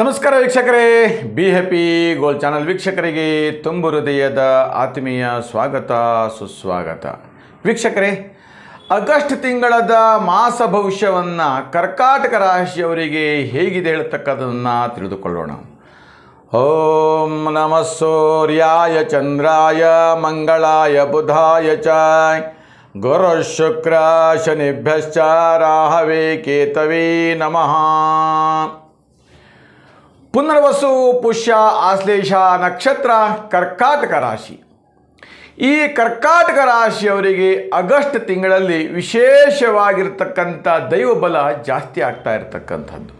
ನಮಸ್ಕಾರ ವೀಕ್ಷಕರೇ be happy goal channel ವೀಕ್ಷಕರಿಗೆ ತುಂಬು ಹೃದಯದ ಆತ್ಮೀಯ ಸ್ವಾಗತ ಸುಸ್ವಾಗತ ವೀಕ್ಷಕರೇ ಆಗಸ್ಟ್ ತಿಂಗಳದ ಮಾಸ ಭವಿಷ್ಯವನ್ನು ಕರ್ಕಾಟಕ ರಾಶಿಯವರಿಗೆ ಹೇಗಿದೆ ಹೇಳ್ತಕ್ಕದ್ದನ್ನು ತಿಳಿದುಕೊಳ್ಳೋಣ ಓಂ ನಮ ಸೂರ್ಯಾಯ ಚಂದ್ರಾಯ ಮಂಗಳಾಯ ಬುಧಾಯ ಚ ಗುರು ಶುಕ್ರ ಶನಿಭ್ಯಶ್ಚ ರಾಹವೇ ಕೇತವೇ ನಮಃ ಪುನರ್ವಸು ಪುಷ್ಯ ಆಶ್ಲೇಷ ನಕ್ಷತ್ರ ಕರ್ಕಾಟಕ ರಾಶಿ ಈ ಕರ್ಕಾಟಕ ರಾಶಿಯವರಿಗೆ ಆಗಸ್ಟ್ ತಿಂಗಳಲ್ಲಿ ವಿಶೇಷವಾಗಿರ್ತಕ್ಕಂಥ ದೈವಬಲ ಜಾಸ್ತಿ ಆಗ್ತಾ ಇರತಕ್ಕಂಥದ್ದು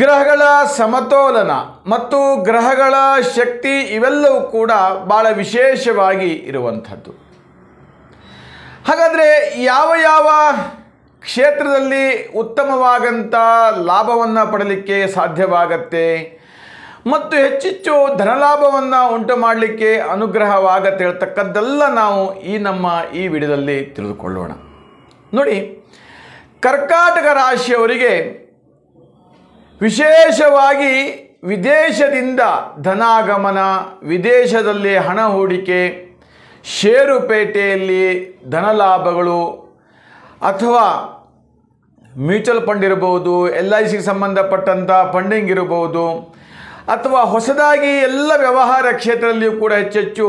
ಗ್ರಹಗಳ ಸಮತೋಲನ ಮತ್ತು ಗ್ರಹಗಳ ಶಕ್ತಿ ಇವೆಲ್ಲವೂ ಕೂಡ ಭಾಳ ವಿಶೇಷವಾಗಿ ಇರುವಂಥದ್ದು ಹಾಗಾದರೆ ಯಾವ ಯಾವ ಕ್ಷೇತ್ರದಲ್ಲಿ ಉತ್ತಮವಾದಂಥ ಲಾಭವನ್ನು ಪಡಲಿಕ್ಕೆ ಸಾಧ್ಯವಾಗತ್ತೆ ಮತ್ತು ಹೆಚ್ಚೆಚ್ಚು ಧನಲಾಭವನ್ನು ಉಂಟು ಮಾಡಲಿಕ್ಕೆ ಅನುಗ್ರಹವಾಗತ್ತೆ ಹೇಳ್ತಕ್ಕದ್ದೆಲ್ಲ ನಾವು ಈ ನಮ್ಮ ಈ ವಿಡಿಯೋದಲ್ಲಿ ತಿಳಿದುಕೊಳ್ಳೋಣ ನೋಡಿ ಕರ್ಕಾಟಕ ರಾಶಿಯವರಿಗೆ ವಿಶೇಷವಾಗಿ ವಿದೇಶದಿಂದ ಧನಾಗಮನ ವಿದೇಶದಲ್ಲಿ ಹಣ ಹೂಡಿಕೆ ಷೇರುಪೇಟೆಯಲ್ಲಿ ಧನಲಾಭಗಳು ಅಥವಾ ಮ್ಯೂಚುವಲ್ ಫಂಡ್ ಇರ್ಬೋದು ಎಲ್ ಐ ಸಿಗೆ ಸಂಬಂಧಪಟ್ಟಂಥ ಫಂಡಿಂಗ್ ಇರ್ಬೋದು ಅಥವಾ ಹೊಸದಾಗಿ ಎಲ್ಲ ವ್ಯವಹಾರ ಕ್ಷೇತ್ರದಲ್ಲಿಯೂ ಕೂಡ ಹೆಚ್ಚೆಚ್ಚು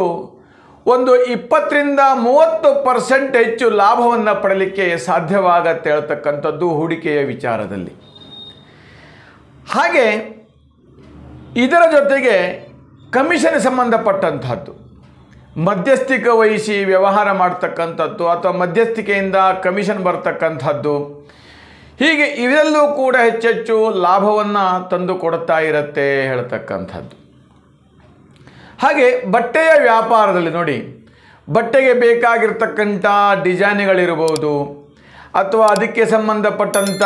ಒಂದು ಇಪ್ಪತ್ತರಿಂದ ಮೂವತ್ತು ಪರ್ಸೆಂಟ್ ಹೆಚ್ಚು ಲಾಭವನ್ನು ಪಡಲಿಕ್ಕೆ ಸಾಧ್ಯವಾಗತ್ತೆ ಹೇಳ್ತಕ್ಕಂಥದ್ದು ಹೂಡಿಕೆಯ ವಿಚಾರದಲ್ಲಿ ಹಾಗೆ ಇದರ ಜೊತೆಗೆ ಕಮಿಷನ್ ಸಂಬಂಧಪಟ್ಟಂಥದ್ದು ಮಧ್ಯಸ್ಥಿಕೆ ವಹಿಸಿ ವ್ಯವಹಾರ ಮಾಡ್ತಕ್ಕಂಥದ್ದು ಅಥವಾ ಮಧ್ಯಸ್ಥಿಕೆಯಿಂದ ಕಮಿಷನ್ ಬರ್ತಕ್ಕಂಥದ್ದು ಹೀಗೆ ಇವೆಲ್ಲೂ ಕೂಡ ಹೆಚ್ಚೆಚ್ಚು ಲಾಭವನ್ನು ತಂದು ಇರುತ್ತೆ ಹೇಳ್ತಕ್ಕಂಥದ್ದು ಹಾಗೆ ಬಟ್ಟೆಯ ವ್ಯಾಪಾರದಲ್ಲಿ ನೋಡಿ ಬಟ್ಟೆಗೆ ಬೇಕಾಗಿರ್ತಕ್ಕಂಥ ಡಿಸೈನ್ಗಳಿರ್ಬೋದು ಅಥವಾ ಅದಕ್ಕೆ ಸಂಬಂಧಪಟ್ಟಂಥ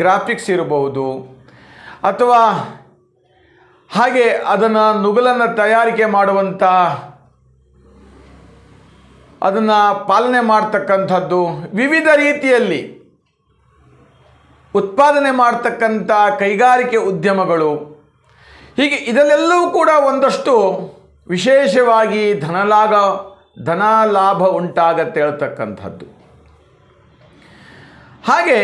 ಗ್ರಾಫಿಕ್ಸ್ ಇರಬಹುದು ಅಥವಾ ಹಾಗೆ ಅದನ್ನು ನುಗಲನ್ನು ತಯಾರಿಕೆ ಮಾಡುವಂಥ ಅದನ್ನು ಪಾಲನೆ ಮಾಡ್ತಕ್ಕಂಥದ್ದು ವಿವಿಧ ರೀತಿಯಲ್ಲಿ ಉತ್ಪಾದನೆ ಮಾಡ್ತಕ್ಕಂಥ ಕೈಗಾರಿಕೆ ಉದ್ಯಮಗಳು ಹೀಗೆ ಇದರಲ್ಲೆಲ್ಲವೂ ಕೂಡ ಒಂದಷ್ಟು ವಿಶೇಷವಾಗಿ ಧನಲಾಭ ಧನ ಲಾಭ ಉಂಟಾಗತ್ತೆ ಹೇಳ್ತಕ್ಕಂಥದ್ದು ಹಾಗೆ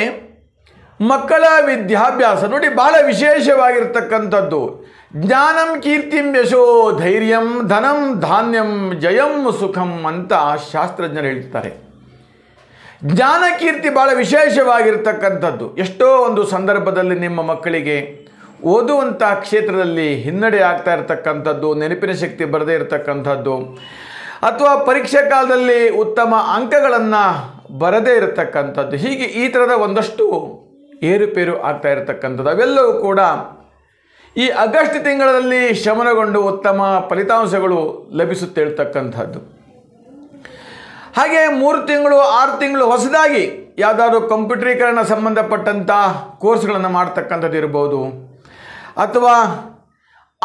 ಮಕ್ಕಳ ವಿದ್ಯಾಭ್ಯಾಸ ನೋಡಿ ಬಹಳ ವಿಶೇಷವಾಗಿರ್ತಕ್ಕಂಥದ್ದು ಜ್ಞಾನಂ ಕೀರ್ತಿಂ ಯಶೋ ಧೈರ್ಯಂ ಧನಂ ಧಾನ್ಯಂ ಜಯಂ ಸುಖಂ ಅಂತ ಶಾಸ್ತ್ರಜ್ಞರು ಹೇಳ್ತಾರೆ ಜ್ಞಾನ ಕೀರ್ತಿ ಭಾಳ ವಿಶೇಷವಾಗಿರ್ತಕ್ಕಂಥದ್ದು ಎಷ್ಟೋ ಒಂದು ಸಂದರ್ಭದಲ್ಲಿ ನಿಮ್ಮ ಮಕ್ಕಳಿಗೆ ಓದುವಂಥ ಕ್ಷೇತ್ರದಲ್ಲಿ ಹಿನ್ನಡೆ ಆಗ್ತಾ ಇರತಕ್ಕಂಥದ್ದು ನೆನಪಿನ ಶಕ್ತಿ ಬರದೇ ಇರತಕ್ಕಂಥದ್ದು ಅಥವಾ ಪರೀಕ್ಷೆ ಕಾಲದಲ್ಲಿ ಉತ್ತಮ ಅಂಕಗಳನ್ನು ಬರದೇ ಇರತಕ್ಕಂಥದ್ದು ಹೀಗೆ ಈ ಥರದ ಒಂದಷ್ಟು ಏರುಪೇರು ಆಗ್ತಾ ಇರತಕ್ಕಂಥದ್ದು ಅವೆಲ್ಲವೂ ಕೂಡ ಈ ಆಗಸ್ಟ್ ತಿಂಗಳಲ್ಲಿ ಶಮನಗೊಂಡು ಉತ್ತಮ ಫಲಿತಾಂಶಗಳು ಲಭಿಸುತ್ತಿರ್ತಕ್ಕಂಥದ್ದು ಹಾಗೆ ಮೂರು ತಿಂಗಳು ಆರು ತಿಂಗಳು ಹೊಸದಾಗಿ ಯಾವುದಾದ್ರು ಕಂಪ್ಯೂಟ್ರೀಕರಣ ಸಂಬಂಧಪಟ್ಟಂಥ ಕೋರ್ಸ್ಗಳನ್ನು ಮಾಡ್ತಕ್ಕಂಥದ್ದು ಇರ್ಬೋದು ಅಥವಾ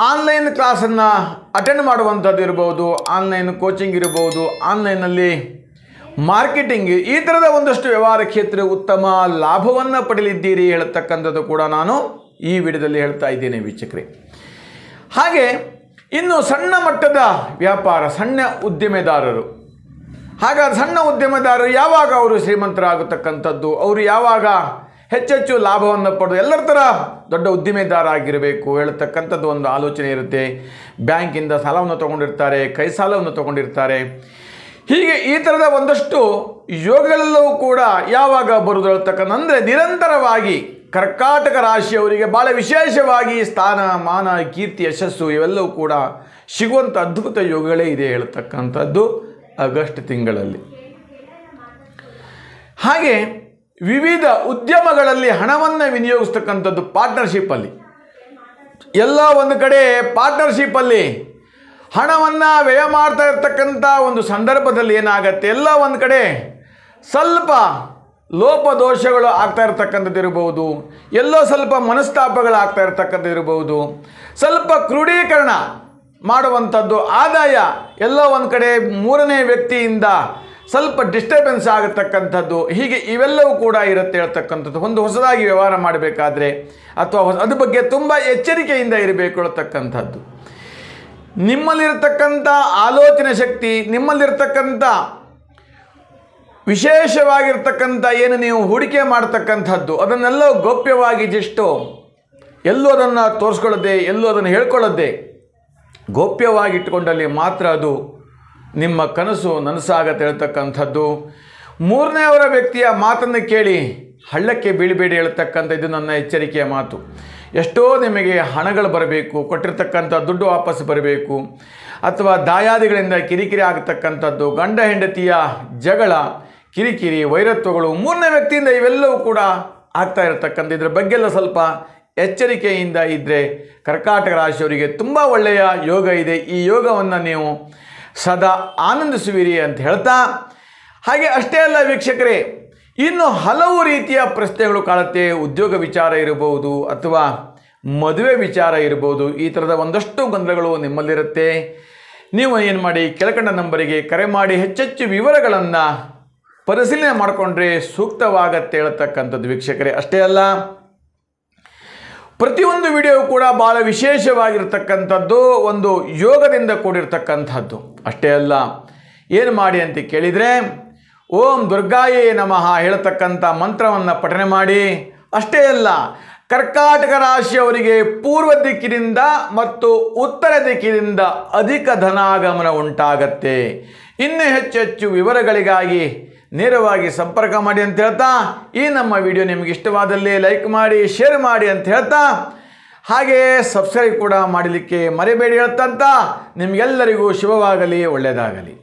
ಆನ್ಲೈನ್ ಕ್ಲಾಸನ್ನು ಅಟೆಂಡ್ ಮಾಡುವಂಥದ್ದು ಇರ್ಬೋದು ಆನ್ಲೈನ್ ಕೋಚಿಂಗ್ ಇರ್ಬೋದು ಆನ್ಲೈನಲ್ಲಿ ಮಾರ್ಕೆಟಿಂಗ್ ಈ ಥರದ ಒಂದಷ್ಟು ವ್ಯವಹಾರ ಕ್ಷೇತ್ರ ಉತ್ತಮ ಲಾಭವನ್ನು ಪಡೆಯಲಿದ್ದೀರಿ ಹೇಳ್ತಕ್ಕಂಥದ್ದು ಕೂಡ ನಾನು ಈ ವಿಡಿಯೋದಲ್ಲಿ ಹೇಳ್ತಾ ಇದ್ದೇನೆ ವೀಕ್ಷಕರೇ ಹಾಗೆ ಇನ್ನು ಸಣ್ಣ ಮಟ್ಟದ ವ್ಯಾಪಾರ ಸಣ್ಣ ಉದ್ಯಮೆದಾರರು ಹಾಗಾದ ಸಣ್ಣ ಉದ್ಯಮದಾರರು ಯಾವಾಗ ಅವರು ಶ್ರೀಮಂತರಾಗತಕ್ಕಂಥದ್ದು ಅವರು ಯಾವಾಗ ಹೆಚ್ಚೆಚ್ಚು ಲಾಭವನ್ನು ಪಡೆದು ಎಲ್ಲರ ಥರ ದೊಡ್ಡ ಉದ್ದಿಮೆದಾರ ಆಗಿರಬೇಕು ಹೇಳ್ತಕ್ಕಂಥದ್ದು ಒಂದು ಆಲೋಚನೆ ಇರುತ್ತೆ ಬ್ಯಾಂಕಿಂದ ಸಾಲವನ್ನು ತಗೊಂಡಿರ್ತಾರೆ ಕೈ ಸಾಲವನ್ನು ತಗೊಂಡಿರ್ತಾರೆ ಹೀಗೆ ಈ ಥರದ ಒಂದಷ್ಟು ಯೋಗಗಳೆಲ್ಲವೂ ಕೂಡ ಯಾವಾಗ ಬರುವುದು ಹೇಳ್ತಕ್ಕಂಥ ಅಂದರೆ ನಿರಂತರವಾಗಿ ಕರ್ಕಾಟಕ ರಾಶಿಯವರಿಗೆ ಭಾಳ ವಿಶೇಷವಾಗಿ ಸ್ಥಾನ ಮಾನ ಕೀರ್ತಿ ಯಶಸ್ಸು ಇವೆಲ್ಲವೂ ಕೂಡ ಸಿಗುವಂಥ ಅದ್ಭುತ ಯೋಗಗಳೇ ಇದೆ ಹೇಳ್ತಕ್ಕಂಥದ್ದು ಆಗಸ್ಟ್ ತಿಂಗಳಲ್ಲಿ ಹಾಗೆ ವಿವಿಧ ಉದ್ಯಮಗಳಲ್ಲಿ ಹಣವನ್ನು ವಿನಿಯೋಗಿಸ್ತಕ್ಕಂಥದ್ದು ಪಾರ್ಟ್ನರ್ಶಿಪ್ಪಲ್ಲಿ ಎಲ್ಲ ಒಂದು ಕಡೆ ಪಾರ್ಟ್ನರ್ಶಿಪ್ಪಲ್ಲಿ ಹಣವನ್ನು ವ್ಯಯ ಮಾಡ್ತಾ ಇರ್ತಕ್ಕಂಥ ಒಂದು ಸಂದರ್ಭದಲ್ಲಿ ಏನಾಗತ್ತೆ ಎಲ್ಲ ಒಂದು ಕಡೆ ಸ್ವಲ್ಪ ಲೋಪದೋಷಗಳು ಆಗ್ತಾ ಇರ್ತಕ್ಕಂಥದ್ದು ಇರಬಹುದು ಎಲ್ಲೋ ಸ್ವಲ್ಪ ಮನಸ್ತಾಪಗಳು ಆಗ್ತಾ ಇರ್ತಕ್ಕಂಥ ಇರಬಹುದು ಸ್ವಲ್ಪ ಕ್ರೋಢೀಕರಣ ಮಾಡುವಂಥದ್ದು ಆದಾಯ ಎಲ್ಲೋ ಒಂದು ಕಡೆ ಮೂರನೇ ವ್ಯಕ್ತಿಯಿಂದ ಸ್ವಲ್ಪ ಡಿಸ್ಟರ್ಬೆನ್ಸ್ ಆಗತಕ್ಕಂಥದ್ದು ಹೀಗೆ ಇವೆಲ್ಲವೂ ಕೂಡ ಇರುತ್ತೆ ಹೇಳ್ತಕ್ಕಂಥದ್ದು ಒಂದು ಹೊಸದಾಗಿ ವ್ಯವಹಾರ ಮಾಡಬೇಕಾದ್ರೆ ಅಥವಾ ಅದು ಬಗ್ಗೆ ತುಂಬ ಎಚ್ಚರಿಕೆಯಿಂದ ಇರಬೇಕು ಹೇಳ್ತಕ್ಕಂಥದ್ದು ನಿಮ್ಮಲ್ಲಿರತಕ್ಕಂಥ ಆಲೋಚನೆ ಶಕ್ತಿ ನಿಮ್ಮಲ್ಲಿರ್ತಕ್ಕಂಥ ವಿಶೇಷವಾಗಿರ್ತಕ್ಕಂಥ ಏನು ನೀವು ಹೂಡಿಕೆ ಮಾಡ್ತಕ್ಕಂಥದ್ದು ಅದನ್ನೆಲ್ಲ ಗೌಪ್ಯವಾಗಿ ಜಿಷ್ಟು ಎಲ್ಲೂ ಅದನ್ನು ತೋರಿಸ್ಕೊಳ್ಳದೆ ಎಲ್ಲೂ ಅದನ್ನು ಹೇಳ್ಕೊಳ್ಳದೆ ಗೌಪ್ಯವಾಗಿ ಇಟ್ಕೊಂಡಲ್ಲಿ ಮಾತ್ರ ಅದು ನಿಮ್ಮ ಕನಸು ನನಸಾಗತ್ತೆ ಹೇಳ್ತಕ್ಕಂಥದ್ದು ಅವರ ವ್ಯಕ್ತಿಯ ಮಾತನ್ನು ಕೇಳಿ ಹಳ್ಳಕ್ಕೆ ಬೀಳಬೇಡಿ ಹೇಳ್ತಕ್ಕಂಥ ಇದು ನನ್ನ ಎಚ್ಚರಿಕೆಯ ಮಾತು ಎಷ್ಟೋ ನಿಮಗೆ ಹಣಗಳು ಬರಬೇಕು ಕೊಟ್ಟಿರ್ತಕ್ಕಂಥ ದುಡ್ಡು ವಾಪಸ್ ಬರಬೇಕು ಅಥವಾ ದಾಯಾದಿಗಳಿಂದ ಕಿರಿಕಿರಿ ಆಗತಕ್ಕಂಥದ್ದು ಗಂಡ ಹೆಂಡತಿಯ ಜಗಳ ಕಿರಿಕಿರಿ ವೈರತ್ವಗಳು ಮೂರನೇ ವ್ಯಕ್ತಿಯಿಂದ ಇವೆಲ್ಲವೂ ಕೂಡ ಆಗ್ತಾ ಇರತಕ್ಕಂಥ ಇದರ ಬಗ್ಗೆಲ್ಲ ಸ್ವಲ್ಪ ಎಚ್ಚರಿಕೆಯಿಂದ ಇದ್ದರೆ ಕರ್ಕಾಟಕ ರಾಶಿಯವರಿಗೆ ತುಂಬ ಒಳ್ಳೆಯ ಯೋಗ ಇದೆ ಈ ಯೋಗವನ್ನು ನೀವು ಸದಾ ಆನಂದಿಸುವಿರಿ ಅಂತ ಹೇಳ್ತಾ ಹಾಗೆ ಅಷ್ಟೇ ಅಲ್ಲ ವೀಕ್ಷಕರೇ ಇನ್ನು ಹಲವು ರೀತಿಯ ಪ್ರಶ್ನೆಗಳು ಕಾಣುತ್ತೆ ಉದ್ಯೋಗ ವಿಚಾರ ಇರಬಹುದು ಅಥವಾ ಮದುವೆ ವಿಚಾರ ಇರಬಹುದು ಈ ಥರದ ಒಂದಷ್ಟು ಗೊಂದಲಗಳು ನಿಮ್ಮಲ್ಲಿರುತ್ತೆ ನೀವು ಏನು ಮಾಡಿ ಕೆಳಕಂಡ ನಂಬರಿಗೆ ಕರೆ ಮಾಡಿ ಹೆಚ್ಚೆಚ್ಚು ವಿವರಗಳನ್ನು ಪರಿಶೀಲನೆ ಮಾಡಿಕೊಂಡ್ರೆ ಸೂಕ್ತವಾಗತ್ತೆ ಹೇಳ್ತಕ್ಕಂಥದ್ದು ವೀಕ್ಷಕರೇ ಅಷ್ಟೇ ಅಲ್ಲ ಪ್ರತಿಯೊಂದು ವಿಡಿಯೋ ಕೂಡ ಭಾಳ ವಿಶೇಷವಾಗಿರ್ತಕ್ಕಂಥದ್ದು ಒಂದು ಯೋಗದಿಂದ ಕೂಡಿರ್ತಕ್ಕಂಥದ್ದು ಅಷ್ಟೇ ಅಲ್ಲ ಏನು ಮಾಡಿ ಅಂತ ಕೇಳಿದರೆ ಓಂ ದುರ್ಗಾಯೇ ನಮಃ ಹೇಳತಕ್ಕಂಥ ಮಂತ್ರವನ್ನು ಪಠನೆ ಮಾಡಿ ಅಷ್ಟೇ ಅಲ್ಲ ಕರ್ಕಾಟಕ ರಾಶಿಯವರಿಗೆ ಪೂರ್ವ ದಿಕ್ಕಿನಿಂದ ಮತ್ತು ಉತ್ತರ ದಿಕ್ಕಿನಿಂದ ಅಧಿಕ ಧನಾಗಮನ ಉಂಟಾಗತ್ತೆ ಇನ್ನೂ ಹೆಚ್ಚು ಹೆಚ್ಚು ವಿವರಗಳಿಗಾಗಿ ನೇರವಾಗಿ ಸಂಪರ್ಕ ಮಾಡಿ ಅಂತ ಹೇಳ್ತಾ ಈ ನಮ್ಮ ವಿಡಿಯೋ ನಿಮಗೆ ಇಷ್ಟವಾದಲ್ಲಿ ಲೈಕ್ ಮಾಡಿ ಶೇರ್ ಮಾಡಿ ಅಂತ ಹೇಳ್ತಾ ಹಾಗೆಯೇ ಸಬ್ಸ್ಕ್ರೈಬ್ ಕೂಡ ಮಾಡಲಿಕ್ಕೆ ಮರಿಬೇಡಿ ಹೇಳ್ತಂತ ನಿಮಗೆಲ್ಲರಿಗೂ ಶುಭವಾಗಲಿ ಒಳ್ಳೆಯದಾಗಲಿ